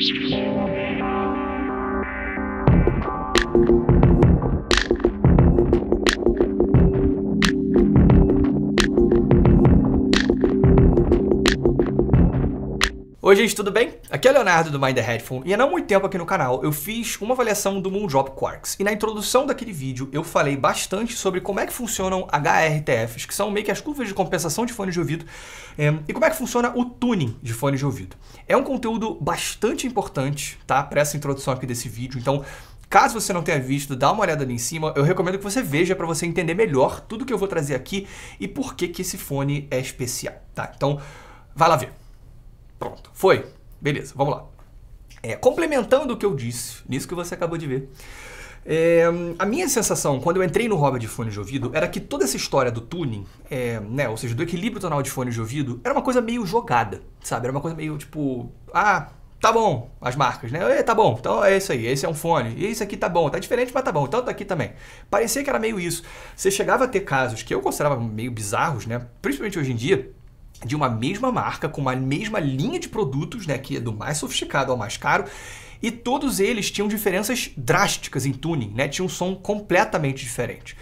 Thank you. Oi gente, tudo bem? Aqui é o Leonardo do Mind the Headphone e há não muito tempo aqui no canal eu fiz uma avaliação do Moondrop Quarks e na introdução daquele vídeo eu falei bastante sobre como é que funcionam HRTFs, que são meio que as curvas de compensação de fones de ouvido eh, e como é que funciona o tuning de fones de ouvido. É um conteúdo bastante importante, tá? Para essa introdução aqui desse vídeo, então Caso você não tenha visto, dá uma olhada ali em cima. Eu recomendo que você veja para você entender melhor tudo que eu vou trazer aqui e por que, que esse fone é especial, tá? Então, vai lá ver. Pronto, foi. Beleza, vamos lá. É, complementando o que eu disse, nisso que você acabou de ver. É, a minha sensação quando eu entrei no hobby de fone de ouvido era que toda essa história do tuning, é, né, ou seja, do equilíbrio tonal de fone de ouvido, era uma coisa meio jogada, sabe? Era uma coisa meio tipo, ah, tá bom, as marcas, né? tá bom, então é isso aí, esse é um fone, e isso aqui tá bom, tá diferente, mas tá bom, então tá aqui também. Parecia que era meio isso. Você chegava a ter casos que eu considerava meio bizarros, né? Principalmente hoje em dia de uma mesma marca, com uma mesma linha de produtos, né, que é do mais sofisticado ao mais caro, e todos eles tinham diferenças drásticas em tuning, né, tinham um som completamente diferente.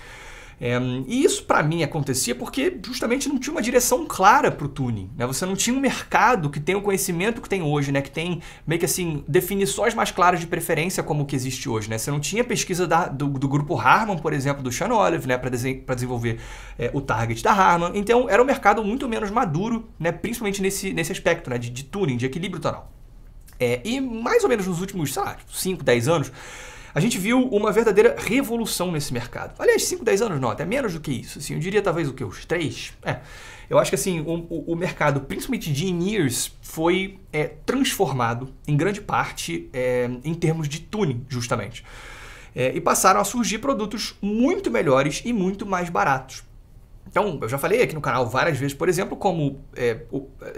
É, e isso para mim acontecia porque justamente não tinha uma direção clara para o tuning. Né? Você não tinha um mercado que tem o conhecimento que tem hoje, né? que tem meio que assim definições mais claras de preferência como o que existe hoje. Né? Você não tinha pesquisa da, do, do, grupo Harman, por exemplo, do Sean Olive, né? para desen desenvolver é, o target da Harman. Então era um mercado muito menos maduro, né? principalmente nesse, nesse aspecto né? de, de tuning, de equilíbrio tonal. É, e mais ou menos nos últimos, sei lá, 5, 10 anos, a gente viu uma verdadeira revolução nesse mercado. Aliás, 5, 10 anos não, até menos do que isso. Assim, eu diria talvez o que? Os 3? É. Eu acho que assim, o, o mercado, principalmente de in-ears, foi é, transformado em grande parte é, em termos de tuning, justamente. É, e passaram a surgir produtos muito melhores e muito mais baratos. Então, eu já falei aqui no canal várias vezes, por exemplo, como é,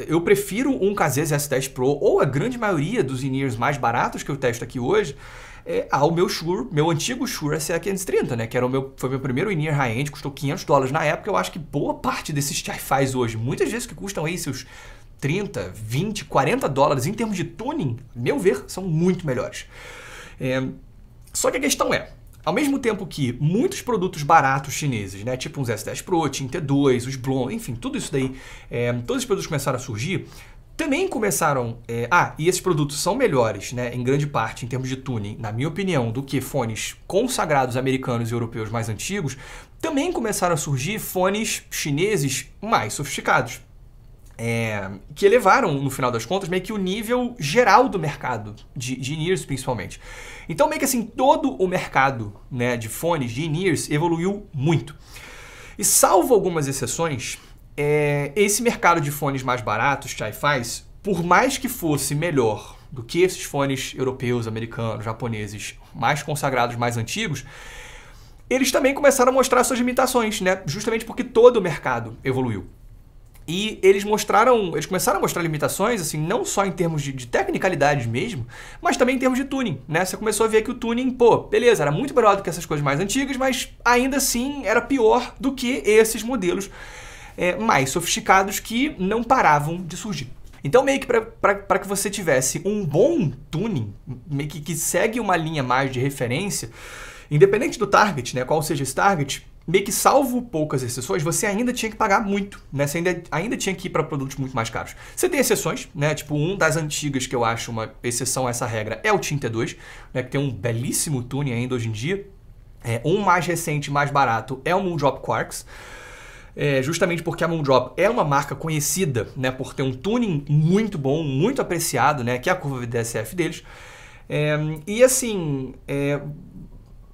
eu prefiro um S 10 Pro ou a grande maioria dos in mais baratos que eu testo aqui hoje, é, ao ah, meu Shure, meu antigo Shure SE530, né? Que era o meu, foi meu primeiro in-ear high-end, custou 500 dólares na época. Eu acho que boa parte desses hi-fis hoje, muitas vezes que custam aí seus 30, 20, 40 dólares em termos de tuning, meu ver, são muito melhores. É, só que a questão é, ao mesmo tempo que muitos produtos baratos chineses, né, tipo uns S10 Pro, T2, os Blon, enfim, tudo isso daí, é, todos os produtos começaram a surgir, também começaram. É, ah, e esses produtos são melhores, né, em grande parte, em termos de tuning, na minha opinião, do que fones consagrados americanos e europeus mais antigos. Também começaram a surgir fones chineses mais sofisticados. É, que elevaram, no final das contas, meio que o nível geral do mercado, de, de in-ears principalmente. Então, meio que assim, todo o mercado né, de fones, de in-ears, evoluiu muito. E salvo algumas exceções, é, esse mercado de fones mais baratos, Chi-Fi's, por mais que fosse melhor do que esses fones europeus, americanos, japoneses, mais consagrados, mais antigos, eles também começaram a mostrar suas limitações, né? Justamente porque todo o mercado evoluiu. E eles mostraram, eles começaram a mostrar limitações, assim, não só em termos de, de mesmo, mas também em termos de tuning, né? Você começou a ver que o tuning, pô, beleza, era muito melhor do que essas coisas mais antigas, mas ainda assim era pior do que esses modelos é, mais sofisticados que não paravam de surgir. Então, meio que para que você tivesse um bom tuning, meio que, que segue uma linha mais de referência, independente do target, né, qual seja esse target, meio que salvo poucas exceções, você ainda tinha que pagar muito, né? Você ainda, ainda tinha que ir para produtos muito mais caros. Você tem exceções, né? Tipo, um das antigas que eu acho uma exceção a essa regra é o Tinte 2, né? Que tem um belíssimo tune ainda hoje em dia. É, um mais recente, mais barato, é o Moondrop Quarks é, justamente porque a Moondrop é uma marca conhecida né, por ter um tuning muito bom, muito apreciado, né, que é a curva VDSF deles. É, e assim, é,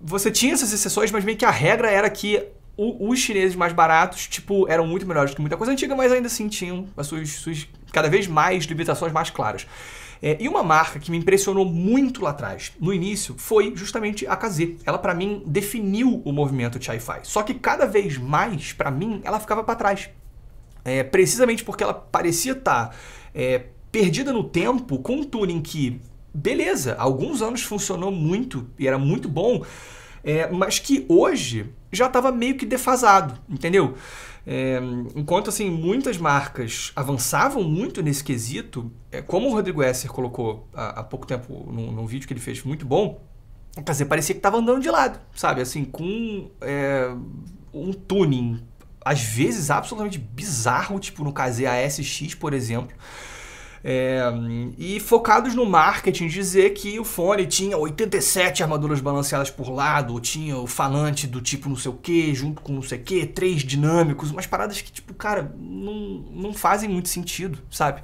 você tinha essas exceções, mas meio que a regra era que o, os chineses mais baratos, tipo, eram muito melhores que muita coisa antiga, mas ainda assim tinham as suas, suas cada vez mais limitações mais claras. É, e uma marca que me impressionou muito lá atrás, no início, foi justamente a KZ. Ela, para mim, definiu o movimento hi fi Só que cada vez mais, para mim, ela ficava para trás. É, precisamente porque ela parecia estar tá, é, perdida no tempo com um tuning que, beleza, alguns anos funcionou muito e era muito bom, é, mas que hoje já estava meio que defasado, entendeu? É, enquanto assim muitas marcas avançavam muito nesse quesito, é, como o Rodrigo Esser colocou há, há pouco tempo num, num, vídeo que ele fez muito bom, quer dizer, parecia que estava andando de lado, sabe? Assim, com é, um tuning, às vezes absolutamente bizarro, tipo no KZ ASX, por exemplo. É, e focados no marketing, dizer que o fone tinha 87 armaduras balanceadas por lado, tinha o falante do tipo não sei o que, junto com não sei o que, três dinâmicos, umas paradas que, tipo, cara, não, não fazem muito sentido, sabe?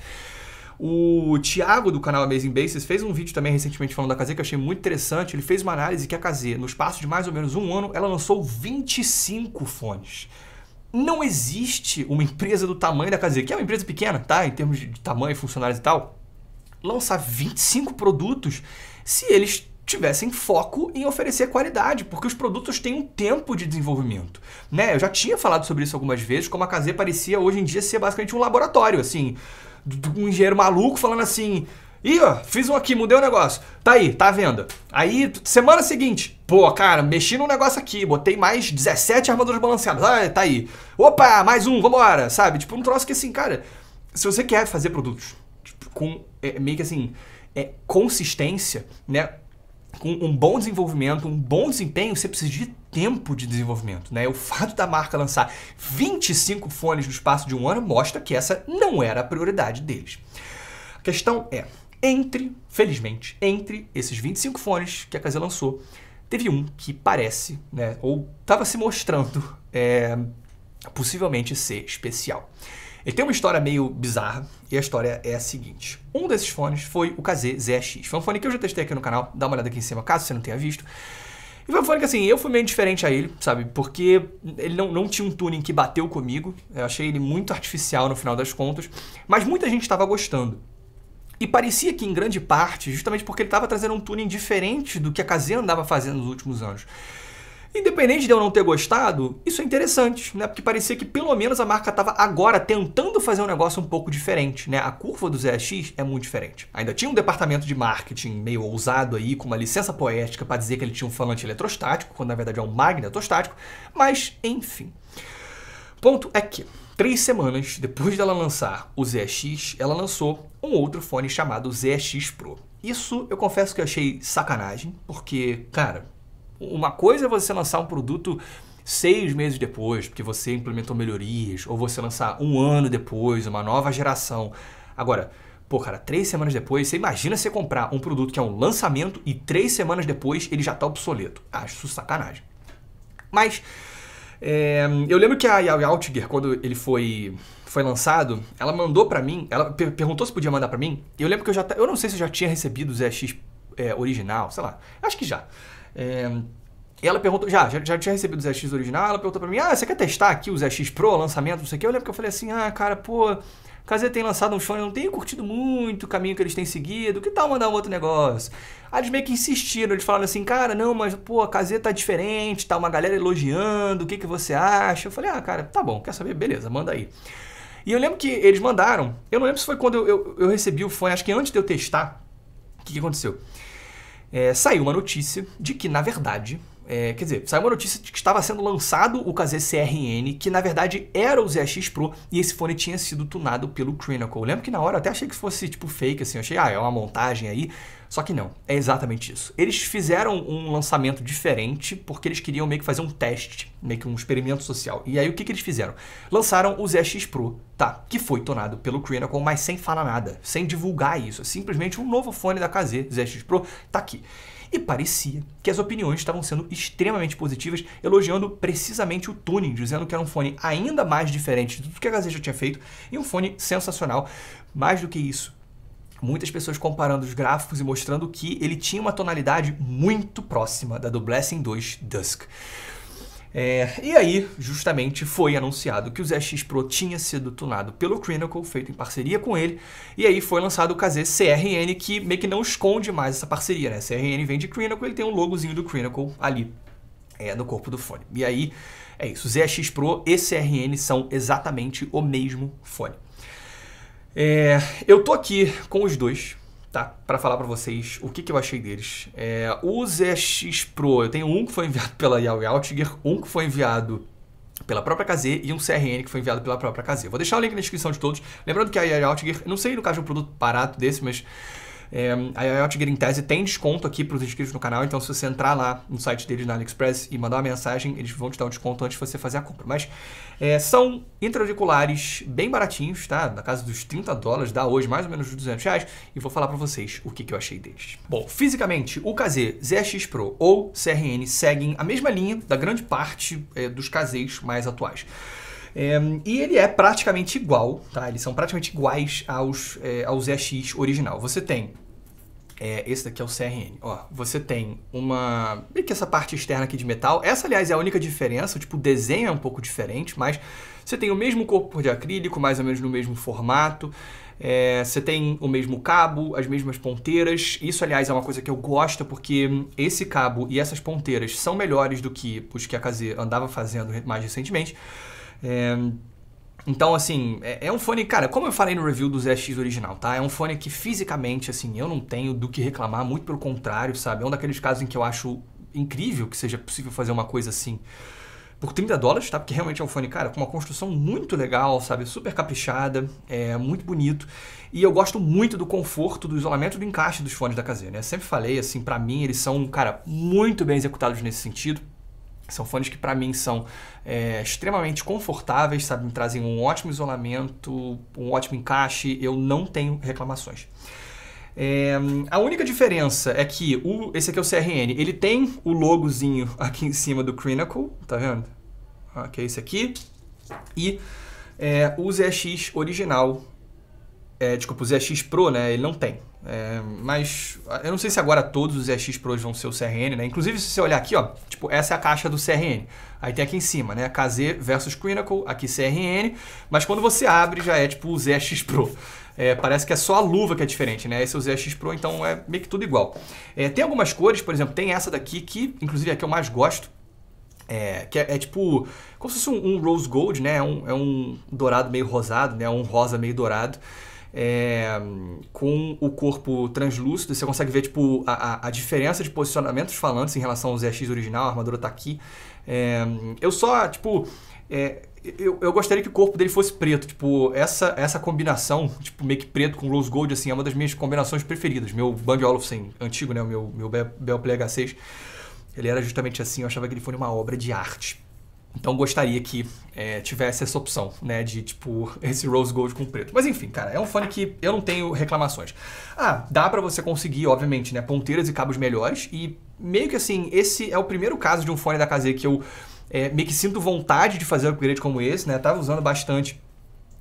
O Thiago do canal Amazing Bases fez um vídeo também recentemente falando da KZ que eu achei muito interessante. Ele fez uma análise que a KZ, no espaço de mais ou menos um ano, ela lançou 25 fones não existe uma empresa do tamanho da Caseira, que é uma empresa pequena, tá? Em termos de tamanho, funcionários e tal, lançar 25 produtos se eles tivessem foco em oferecer qualidade, porque os produtos têm um tempo de desenvolvimento, né? Eu já tinha falado sobre isso algumas vezes, como a Casê parecia hoje em dia ser basicamente um laboratório, assim, um engenheiro maluco falando assim, Ih, ó, fiz um aqui, mudei o um negócio. Tá aí, tá à venda. Aí, semana seguinte, pô, cara, mexi num negócio aqui, botei mais 17 armaduras balanceadas. Ah, tá aí. Opa, mais um, vambora, sabe? Tipo, um troço que assim, cara, se você quer fazer produtos tipo, com é, meio que assim, é, consistência, né? Com um bom desenvolvimento, um bom desempenho, você precisa de tempo de desenvolvimento, né? O fato da marca lançar 25 fones no espaço de um ano mostra que essa não era a prioridade deles. A questão é, entre, felizmente, entre esses 25 fones que a Casé lançou, teve um que parece, né, ou estava se mostrando é, possivelmente ser especial. Ele tem uma história meio bizarra e a história é a seguinte. Um desses fones foi o KZ-ZX. Foi um fone que eu já testei aqui no canal, dá uma olhada aqui em cima caso você não tenha visto. E foi um fone que assim, eu fui meio diferente a ele, sabe? Porque ele não, não tinha um tuning que bateu comigo. Eu achei ele muito artificial no final das contas, mas muita gente estava gostando. E parecia que, em grande parte, justamente porque ele estava trazendo um tuning diferente do que a Kazena andava fazendo nos últimos anos. Independente de eu não ter gostado, isso é interessante, né? Porque parecia que pelo menos a marca estava agora tentando fazer um negócio um pouco diferente, né? A curva do ZX é muito diferente. Ainda tinha um departamento de marketing meio ousado aí, com uma licença poética para dizer que ele tinha um falante eletrostático, quando na verdade é um magnetostático, mas enfim. Ponto é que Três semanas depois dela lançar o ZX, ela lançou um outro fone chamado ZX Pro. Isso eu confesso que eu achei sacanagem, porque, cara, uma coisa é você lançar um produto seis meses depois, porque você implementou melhorias, ou você lançar um ano depois, uma nova geração. Agora, pô, cara, três semanas depois, você imagina você comprar um produto que é um lançamento e três semanas depois ele já tá obsoleto. Ah, acho isso sacanagem. Mas é, eu lembro que a Yao Altiger, quando ele foi, foi lançado, ela mandou para mim, ela per perguntou se podia mandar para mim. Eu lembro que eu já, eu não sei se eu já tinha recebido o ZX é, original, sei lá, acho que já. É, ela perguntou, já, já, já, tinha recebido o ZX original, ela perguntou pra mim, ah, você quer testar aqui o ZX Pro, lançamento, não sei o que. Eu lembro que eu falei assim, ah, cara, pô, Caso tem lançado um show e não tenho curtido muito o caminho que eles têm seguido, que tal mandar um outro negócio? Aí eles meio que insistiram, eles falaram assim, cara, não, mas pô, a tá diferente, tá uma galera elogiando, o que, que você acha? Eu falei, ah, cara, tá bom, quer saber? Beleza, manda aí. E eu lembro que eles mandaram, eu não lembro se foi quando eu, eu, eu recebi o fone, acho que antes de eu testar, o que, que aconteceu? É, saiu uma notícia de que, na verdade, é, quer dizer, saiu uma notícia de que estava sendo lançado o KZ-CRN, que na verdade era o ZX Pro, e esse fone tinha sido tunado pelo Crinacle. Eu lembro que na hora eu até achei que fosse tipo fake, assim, eu achei, ah, é uma montagem aí. Só que não, é exatamente isso. Eles fizeram um lançamento diferente porque eles queriam meio que fazer um teste, meio que um experimento social. E aí o que, que eles fizeram? Lançaram o ZX Pro, tá? Que foi tunado pelo Crinacle, mas sem falar nada, sem divulgar isso. É simplesmente um novo fone da KZ, ZX Pro, tá aqui e parecia que as opiniões estavam sendo extremamente positivas, elogiando precisamente o tuning, dizendo que era um fone ainda mais diferente de tudo que a Gazeta tinha feito e um fone sensacional. Mais do que isso, muitas pessoas comparando os gráficos e mostrando que ele tinha uma tonalidade muito próxima da do Blessing 2 Dusk. É, e aí, justamente, foi anunciado que o ZX Pro tinha sido tunado pelo Crinicle, feito em parceria com ele, e aí foi lançado o KZ CRN, que meio que não esconde mais essa parceria, né? CRN vem de Crinicle, ele tem um logozinho do Crinicle ali é, no corpo do fone. E aí, é isso, ZX Pro e CRN são exatamente o mesmo fone. É, eu tô aqui com os dois, tá? Para falar para vocês o que, que, eu achei deles. É, o ZX Pro, eu tenho um que foi enviado pela Yao Altiger, um que foi enviado pela própria KZ e um CRN que foi enviado pela própria KZ. Vou deixar o link na descrição de todos. Lembrando que a Yao Altiger, não sei no caso de é um produto barato desse, mas é, a IoT Green Tese tem desconto aqui para os inscritos no canal, então se você entrar lá no site deles na AliExpress e mandar uma mensagem, eles vão te dar um desconto antes de você fazer a compra. Mas é, são intra-auriculares bem baratinhos, tá? Na casa dos 30 dólares, dá hoje mais ou menos 200 reais, e vou falar para vocês o que, que eu achei deles. Bom, fisicamente, o KZ ZX Pro ou CRN seguem a mesma linha da grande parte é, dos KZs mais atuais. É, e ele é praticamente igual, tá? Eles são praticamente iguais aos, é, aos Zx original. Você tem é, esse daqui é o CRN. Ó, você tem uma... E que essa parte externa aqui de metal. Essa, aliás, é a única diferença. Tipo, o desenho é um pouco diferente, mas você tem o mesmo corpo de acrílico, mais ou menos no mesmo formato. É, você tem o mesmo cabo, as mesmas ponteiras. Isso, aliás, é uma coisa que eu gosto, porque esse cabo e essas ponteiras são melhores do que os que a KZ andava fazendo mais recentemente. É, então, assim, é, é, um fone, cara, como eu falei no review do ZX original, tá? É um fone que fisicamente, assim, eu não tenho do que reclamar, muito pelo contrário, sabe? É um daqueles casos em que eu acho incrível que seja possível fazer uma coisa assim por 30 dólares, tá? Porque realmente é um fone, cara, com uma construção muito legal, sabe? Super caprichada, é muito bonito. E eu gosto muito do conforto, do isolamento, do encaixe dos fones da KZ, né? Sempre falei, assim, para mim eles são, cara, muito bem executados nesse sentido. São fones que para mim são é, extremamente confortáveis, sabe? Me trazem um ótimo isolamento, um ótimo encaixe, eu não tenho reclamações. É, a única diferença é que o, esse aqui é o CRN, ele tem o logozinho aqui em cima do Crinacle, tá vendo? Que é esse aqui. E é, o ZX original é, desculpa, o ZX Pro, né? Ele não tem. É, mas eu não sei se agora todos os ZX Pros vão ser o CRN, né? Inclusive, se você olhar aqui, ó, tipo, essa é a caixa do CRN. Aí tem aqui em cima, né? KZ versus Crinacle, aqui CRN, mas quando você abre já é tipo o ZX Pro. É, parece que é só a luva que é diferente, né? Esse é o ZX Pro, então é meio que tudo igual. É, tem algumas cores, por exemplo, tem essa daqui que, inclusive, é a que eu mais gosto. É, que é, é, tipo, como se fosse um, um rose gold, né? É um, é um dourado meio rosado, né? Um rosa meio dourado é, com o corpo translúcido, você consegue ver tipo, a, a diferença de posicionamento dos falantes em relação ao ZX original, a armadura tá aqui. É, eu só, tipo. É, eu, eu, gostaria que o corpo dele fosse preto. Tipo, essa, essa combinação, tipo, meio que preto com rose gold, assim, é uma das minhas combinações preferidas. Meu Bang Olufsen antigo, né? O meu, meu Bell Play H6. Ele era justamente assim, eu achava que ele foi uma obra de arte. Então gostaria que é, tivesse essa opção, né? De tipo, esse rose gold com preto. Mas enfim, cara, é um fone que eu não tenho reclamações. Ah, dá para você conseguir, obviamente, né? Ponteiras e cabos melhores. E meio que assim, esse é o primeiro caso de um fone da KZ que eu é, meio que sinto vontade de fazer um upgrade como esse, né? Tava usando bastante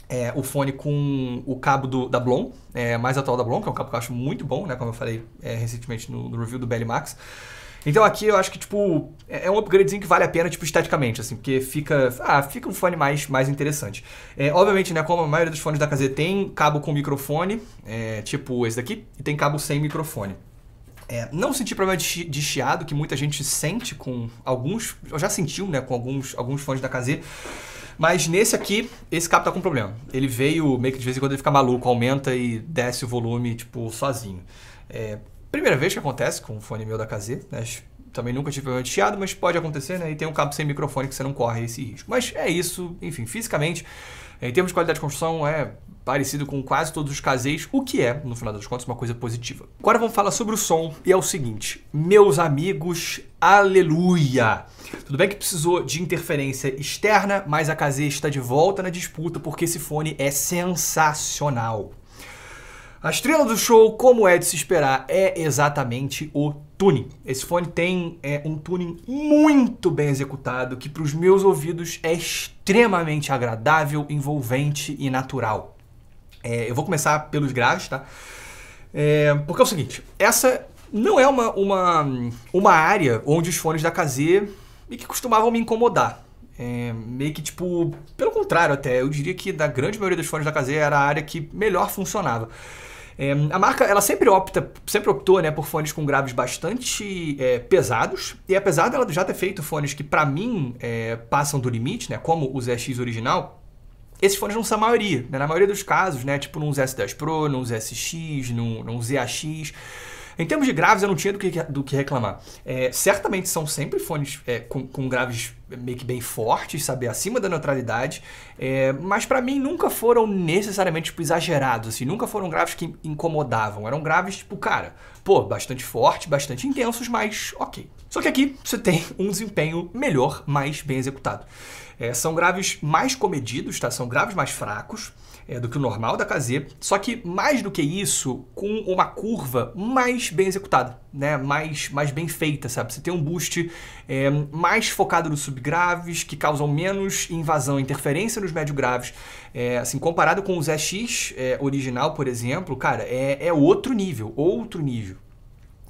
é, o fone com o cabo do, da Blon, é, mais atual da Blon, que é um cabo que eu acho muito bom, né? Como eu falei é, recentemente no, no, review do Belly Max. Então aqui eu acho que, tipo, é, é um upgradezinho que vale a pena, tipo, esteticamente, assim, porque fica. Ah, fica um fone mais, mais interessante. É, obviamente, né, como a maioria dos fones da KZ tem cabo com microfone, é, tipo esse daqui, e tem cabo sem microfone. É, não senti problema de, de, chiado, que muita gente sente com alguns. Já sentiu, né, com alguns, alguns fones da KZ. Mas nesse aqui, esse cabo tá com problema. Ele veio meio que de vez em quando ele fica maluco, aumenta e desce o volume, tipo, sozinho. É, Primeira vez que acontece com um fone meu da KZ, né? Também nunca tive problema de chiado, mas pode acontecer, né? E tem um cabo sem microfone que você não corre esse risco. Mas é isso, enfim, fisicamente, eh, em termos de qualidade de construção, é parecido com quase todos os KZs, o que é, no final das contas, uma coisa positiva. Agora vamos falar sobre o som, e é o seguinte, meus amigos, aleluia! Tudo bem que precisou de interferência externa, mas a KZ está de volta na disputa porque esse fone é sensacional. A estrela do show, como é de se esperar, é exatamente o tuning. Esse fone tem é, um tuning muito bem executado, que para os meus ouvidos é extremamente agradável, envolvente e natural. É, eu vou começar pelos graves, tá? É, porque é o seguinte, essa não é uma, uma, uma área onde os fones da KZ e que costumavam me incomodar. É, meio que tipo, pelo contrário até, eu diria que da grande maioria dos fones da KZ era a área que melhor funcionava. É, a marca, ela sempre opta, sempre optou, né, por fones com graves bastante é, pesados. E apesar dela já ter feito fones que, para mim, é, passam do limite, né, como o ZX original, esses fones não são a maioria, né? Na maioria dos casos, né? Tipo num S10 Pro, num ZSX, num, num ZAX. Em termos de graves, eu não tinha do que, do que reclamar. É, certamente são sempre fones é, com, com, graves meio que bem fortes, sabe? Acima da neutralidade. É, mas para mim nunca foram necessariamente tipo, exagerados, assim. Nunca foram graves que incomodavam. Eram graves, tipo, cara, pô, bastante forte, bastante intensos, mas ok. Só que aqui você tem um desempenho melhor, mais bem executado. É, são graves mais comedidos, tá? São graves mais fracos é, do que o normal da KZ, só que mais do que isso, com uma curva mais bem executada, né? mais, mais bem feita, sabe? Você tem um boost é, mais focado nos subgraves, que causam menos invasão e interferência nos médio graves. É, assim, comparado com o ZX é, original, por exemplo, cara, é, é outro nível, outro nível.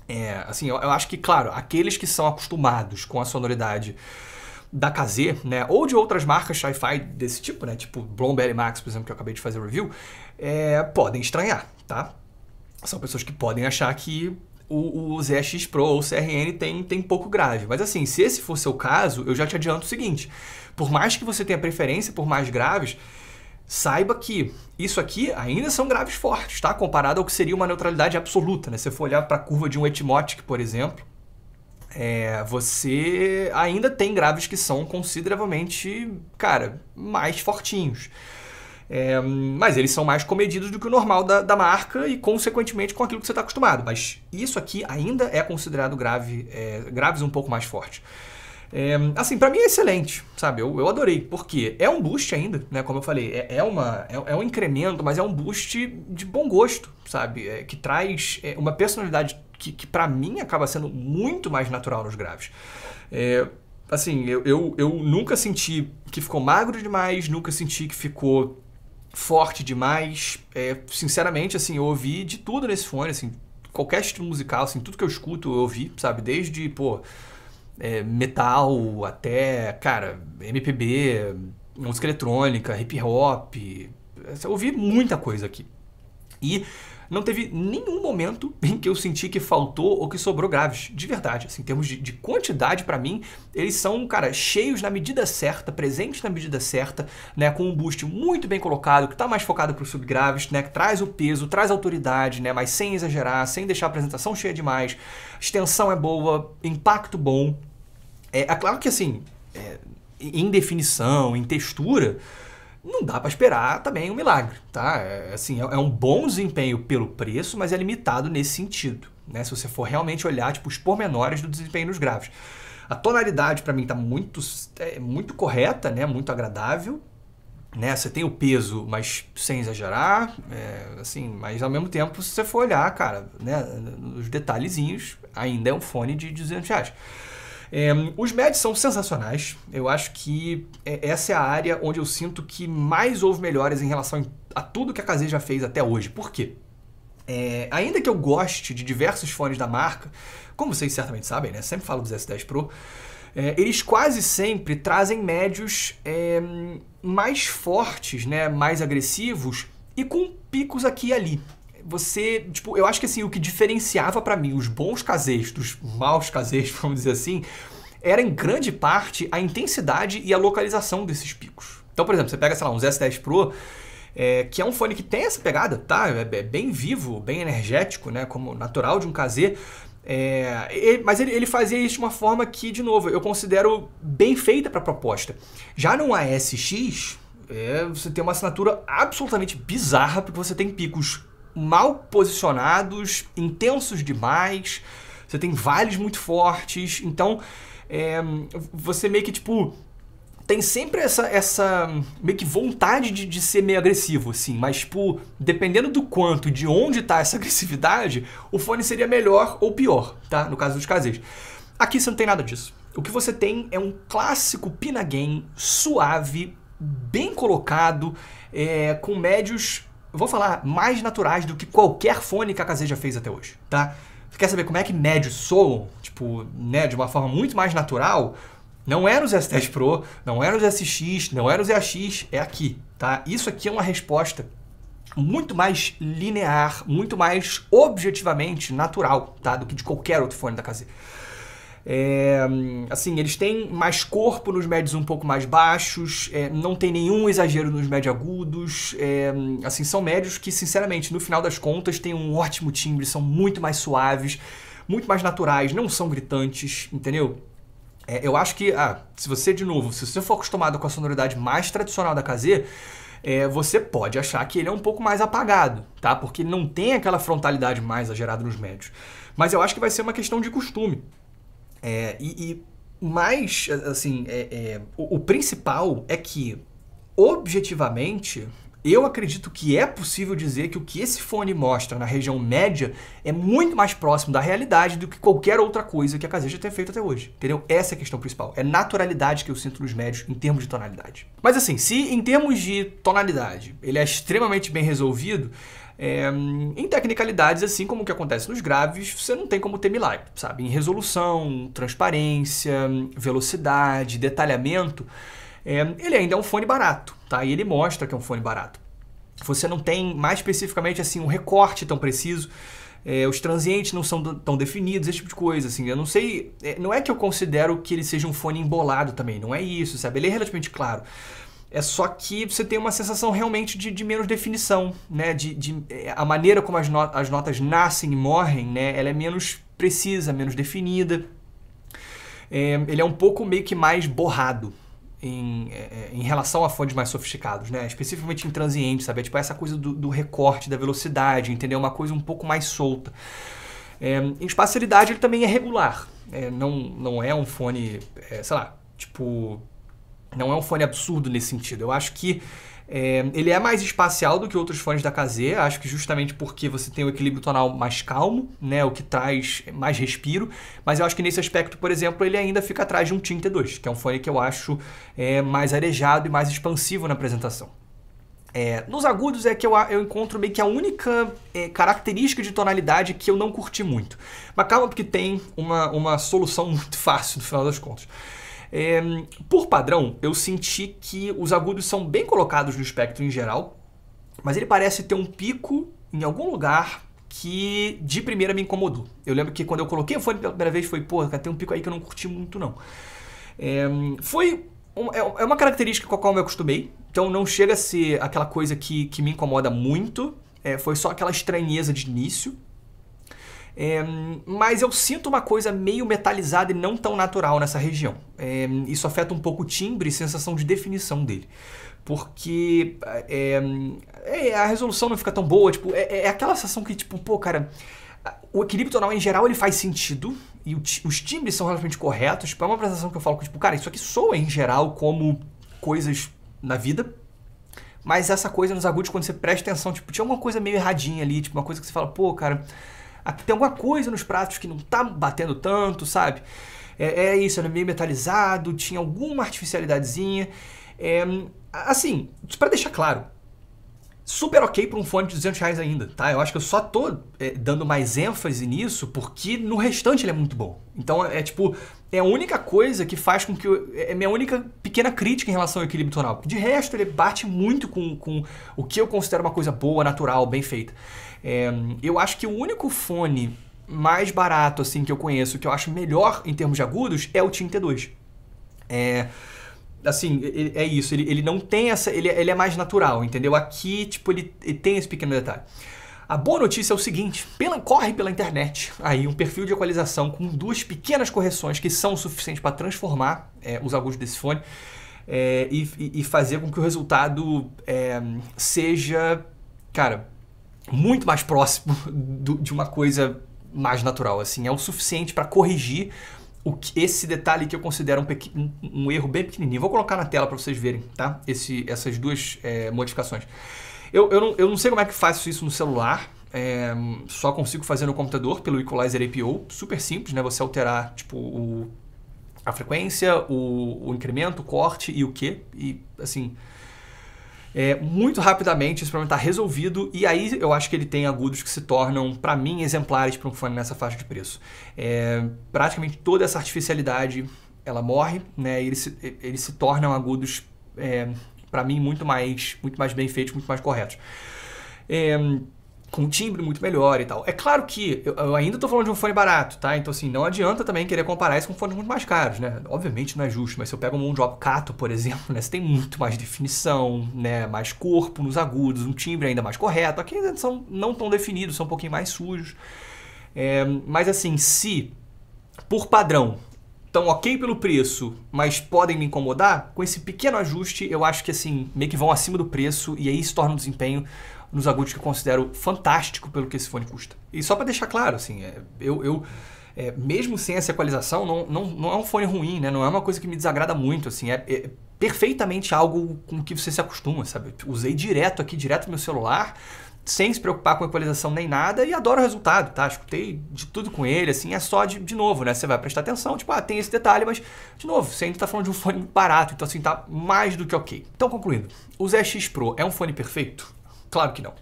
É, assim, eu, eu acho que, claro, aqueles que são acostumados com a sonoridade da KZ, né, ou de outras marcas sci-fi desse tipo, né, tipo Bloomberry Max, por exemplo, que eu acabei de fazer review, é, podem estranhar, tá? São pessoas que podem achar que o, o ZX Pro ou o CRN tem, tem pouco grave. Mas assim, se esse for seu caso, eu já te adianto o seguinte: por mais que você tenha preferência por mais graves, saiba que isso aqui ainda são graves fortes, tá? Comparado ao que seria uma neutralidade absoluta, né? Se você for olhar para a curva de um Etimotic, por exemplo, é, você ainda tem graves que são consideravelmente, cara, mais fortinhos. É, mas eles são mais comedidos do que o normal da, da marca e, consequentemente, com aquilo que você está acostumado. Mas isso aqui ainda é considerado grave, é, graves um pouco mais fortes. É, assim, para mim é excelente, sabe? Eu, eu adorei, porque é um boost ainda, né? Como eu falei, é, é uma, é, é, um incremento, mas é um boost de bom gosto, sabe? É, que traz é, uma personalidade que, que para mim acaba sendo muito mais natural nos graves. É, assim, eu, eu, eu nunca senti que ficou magro demais, nunca senti que ficou forte demais. É, sinceramente, assim, eu ouvi de tudo nesse fone, assim, qualquer estilo musical, assim, tudo que eu escuto eu ouvi, sabe? Desde, pô, é, metal, até, cara, MPB, música eletrônica, hip hop. Eu ouvi muita coisa aqui. E não teve nenhum momento em que eu senti que faltou ou que sobrou graves, de verdade. Assim, em termos de, de quantidade, para mim, eles são, cara, cheios na medida certa, presentes na medida certa, né? Com um boost muito bem colocado, que tá mais focado pro subgraves, né? Que traz o peso, traz autoridade, né? Mas sem exagerar, sem deixar a apresentação cheia demais. Extensão é boa, impacto bom. É, é claro que, assim, é, em definição, em textura, não dá para esperar também um milagre, tá? É, assim, é, é, um bom desempenho pelo preço, mas é limitado nesse sentido, né? Se você for realmente olhar tipo os pormenores do desempenho nos graves A tonalidade para mim está muito é, muito correta, né? Muito agradável. Né, você tem o peso, mas sem exagerar, é, assim, mas ao mesmo tempo, se você for olhar, cara, né, os detalhezinhos, ainda é um fone de 200 reais. É, os médios são sensacionais. Eu acho que é, essa é a área onde eu sinto que mais houve melhores em relação a tudo que a Kazee já fez até hoje. Por quê? É, ainda que eu goste de diversos fones da marca, como vocês certamente sabem, né? Sempre falo dos S10 Pro. É, eles quase sempre trazem médios é, mais fortes, né, mais agressivos e com picos aqui e ali você, tipo, eu acho que assim, o que diferenciava para mim os bons caseiros dos maus caseiros, vamos dizer assim, era em grande parte a intensidade e a localização desses picos. Então, por exemplo, você pega, sei lá, um S10 Pro, é, que é um fone que tem essa pegada, tá? É, é, bem vivo, bem energético, né? Como natural de um KZ. É, ele, mas ele, ele, fazia isso de uma forma que, de novo, eu considero bem feita para a proposta. Já no ASX, é, você tem uma assinatura absolutamente bizarra, porque você tem picos mal posicionados, intensos demais, você tem vales muito fortes, então é, você meio que tipo. Tem sempre essa, essa meio que vontade de, de ser meio agressivo, assim, mas, tipo, dependendo do quanto e de onde está essa agressividade, o fone seria melhor ou pior, tá? No caso dos caseis. Aqui você não tem nada disso. O que você tem é um clássico Pinagame suave, bem colocado, é, com médios vou falar, mais naturais do que qualquer fone que a Casei já fez até hoje, tá? Você quer saber como é que médios soam, tipo, né, de uma forma muito mais natural? Não era os S10 Pro, não era é os SX, não era os EAX, é aqui, tá? Isso aqui é uma resposta muito mais linear, muito mais objetivamente natural, tá? Do que de qualquer outro fone da Casei. É, assim, eles têm mais corpo nos médios um pouco mais baixos, é, não tem nenhum exagero nos médios agudos. É, assim, são médios que, sinceramente, no final das contas, têm um ótimo timbre, são muito mais suaves, muito mais naturais, não são gritantes, entendeu? É, eu acho que, ah, se você, de novo, se você for acostumado com a sonoridade mais tradicional da KZ, é, você pode achar que ele é um pouco mais apagado, tá? Porque não tem aquela frontalidade mais exagerada nos médios. Mas eu acho que vai ser uma questão de costume. É, e, e mais, assim, é, é, o, o principal é que, objetivamente, eu acredito que é possível dizer que o que esse fone mostra na região média é muito mais próximo da realidade do que qualquer outra coisa que a Caseja tenha feito até hoje. Entendeu? Essa é a questão principal. É naturalidade que eu sinto nos médios em termos de tonalidade. Mas assim, se em termos de tonalidade ele é extremamente bem resolvido, é, em tecnicalidades, assim como o que acontece nos graves, você não tem como ter milagre, sabe? Em resolução, transparência, velocidade, detalhamento, é, ele ainda é um fone barato, tá? E ele mostra que é um fone barato. Você não tem, mais especificamente, assim, um recorte tão preciso. É, os transientes não são tão definidos, esse tipo de coisa, assim. Eu não sei... É, não é que eu considero que ele seja um fone embolado também, não é isso, sabe? Ele é relativamente claro. É só que você tem uma sensação realmente de, de menos definição, né? De, de, eh, a maneira como as, not as notas nascem e morrem, né? Ela é menos precisa, menos definida. É, ele é um pouco meio que mais borrado em, é, em relação a fones mais sofisticados, né? Especificamente intransiente, sabe? É tipo essa coisa do, do recorte, da velocidade, entendeu? Uma coisa um pouco mais solta. É, em espacialidade ele também é regular. não, não é um fone, sei lá, tipo não é um fone absurdo nesse sentido. Eu acho que é, ele é mais espacial do que outros fones da KZ, acho que justamente porque você tem o um equilíbrio tonal mais calmo, né, o que traz mais respiro, mas eu acho que nesse aspecto, por exemplo, ele ainda fica atrás de um Tinte T2, que é um fone que eu acho é, mais arejado e mais expansivo na apresentação. É, nos agudos é que eu, eu encontro meio que a única é, característica de tonalidade que eu não curti muito. Mas calma, porque tem uma, uma solução muito fácil no final das contas. É, por padrão, eu senti que os agudos são bem colocados no espectro em geral, mas ele parece ter um pico em algum lugar que de primeira me incomodou. Eu lembro que quando eu coloquei o fone pela primeira vez, foi, pô, tem um pico aí que eu não curti muito, não. Ehm, é, foi é uma característica com a qual eu me acostumei, então não chega a ser aquela coisa que, que me incomoda muito, é, foi só aquela estranheza de início. É, mas eu sinto uma coisa meio metalizada e não tão natural nessa região. É, isso afeta um pouco o timbre e sensação de definição dele. Porque é, é, é a resolução não fica tão boa, tipo, é, é, aquela sensação que, tipo, pô, cara, o equilíbrio tonal em geral ele faz sentido e os timbres são relativamente corretos. Tipo, é uma apresentação que eu falo que, tipo, cara, isso aqui soa em geral como coisas na vida, mas essa coisa nos agudos, quando você presta atenção, tipo, tinha uma coisa meio erradinha ali, tipo, uma coisa que você fala, pô, cara, ah, tem alguma coisa nos pratos que não tá batendo tanto, sabe? É, é isso, era meio metalizado, tinha alguma artificialidadezinha. É, assim, para deixar claro, super ok para um fone de 200 reais ainda, tá? Eu acho que eu só tô é, dando mais ênfase nisso porque no restante ele é muito bom. Então é, é tipo, é a única coisa que faz com que eu, é, é minha única pequena crítica em relação ao equilíbrio tonal. De resto ele bate muito com, com o que eu considero uma coisa boa, natural, bem feita. É, eu acho que o único fone mais barato assim que eu conheço, que eu acho melhor em termos de agudos, é o Tim T2. É, assim, é isso, ele, ele não tem essa, ele, ele é mais natural, entendeu? Aqui, tipo, ele, ele tem esse pequeno detalhe. A boa notícia é o seguinte: pela, corre pela internet aí um perfil de equalização com duas pequenas correções que são o suficiente para transformar é, os agudos desse fone é, e, e, fazer com que o resultado é, seja, cara, muito mais próximo do, de uma coisa mais natural, assim. É o suficiente para corrigir o que, esse detalhe que eu considero um, pequ, um, um erro bem pequenininho. Vou colocar na tela para vocês verem, tá? Esse, essas duas é, modificações. Eu, eu, não, eu não sei como é que faço isso no celular, é, só consigo fazer no computador pelo Equalizer APO, super simples, né? Você alterar, tipo, o, a frequência, o, o incremento, o corte e o que, e assim é, muito rapidamente, esse problema está resolvido, e aí eu acho que ele tem agudos que se tornam, para mim, exemplares para um fone nessa faixa de preço. É, praticamente toda essa artificialidade ela morre, né? E eles se, eles se tornam agudos, é, para mim, muito mais, muito mais bem feitos, muito mais corretos. É, com um timbre muito melhor e tal. É claro que eu, eu ainda estou falando de um fone barato, tá? Então, assim, não adianta também querer comparar isso com fones muito mais caros, né? Obviamente não é justo, mas se eu pego um drop cato, por exemplo, né? Você tem muito mais definição, né? Mais corpo nos agudos, um timbre ainda mais correto. Aqui ainda são não tão definidos, são um pouquinho mais sujos. É, mas, assim, se por padrão estão ok pelo preço, mas podem me incomodar, com esse pequeno ajuste eu acho que assim, meio que vão acima do preço e aí se torna um desempenho nos agudos que eu considero fantástico pelo que esse fone custa. E só para deixar claro, assim, é, eu, eu é, mesmo sem essa equalização, não, não, não é um fone ruim, né? Não é uma coisa que me desagrada muito, assim, é, é perfeitamente algo com que você se acostuma, sabe? Usei direto aqui, direto no meu celular, sem se preocupar com equalização nem nada, e adoro o resultado, tá? Escutei de tudo com ele, assim, é só de, de novo, né? Você vai prestar atenção, tipo, ah, tem esse detalhe, mas, de novo, você ainda tá falando de um fone barato, então assim, tá mais do que ok. Então, concluindo, o ZX Pro é um fone perfeito? Claro que não.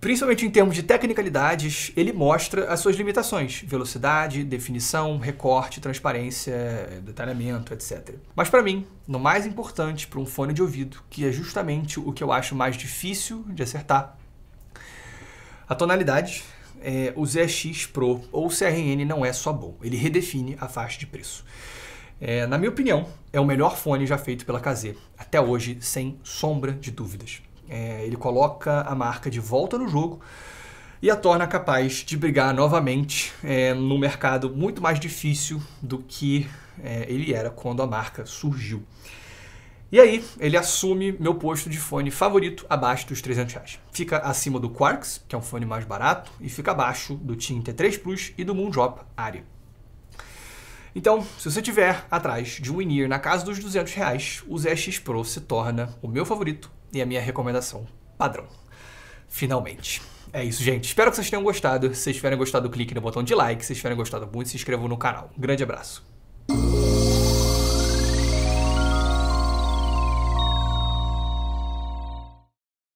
Principalmente em termos de tecnicalidades, ele mostra as suas limitações: velocidade, definição, recorte, transparência, detalhamento, etc. Mas para mim, no mais importante para um fone de ouvido, que é justamente o que eu acho mais difícil de acertar, a tonalidade, é, o ZX Pro ou o CRN não é só bom, ele redefine a faixa de preço. É, na minha opinião, é o melhor fone já feito pela KZ, até hoje, sem sombra de dúvidas. É, ele coloca a marca de volta no jogo e a torna capaz de brigar novamente é, no mercado muito mais difícil do que é, ele era quando a marca surgiu. E aí, ele assume meu posto de fone favorito abaixo dos 300 reais. Fica acima do Quarks, que é um fone mais barato, e fica abaixo do Team T3 Plus e do Moondrop Aria. Então, se você tiver atrás de um in na casa dos 200 reais, o ZX Pro se torna o meu favorito e a minha recomendação padrão. Finalmente. É isso, gente. Espero que vocês tenham gostado. Se vocês tiverem gostado, clique no botão de like. Se vocês tiverem gostado muito, se inscrevam no canal. Um grande abraço.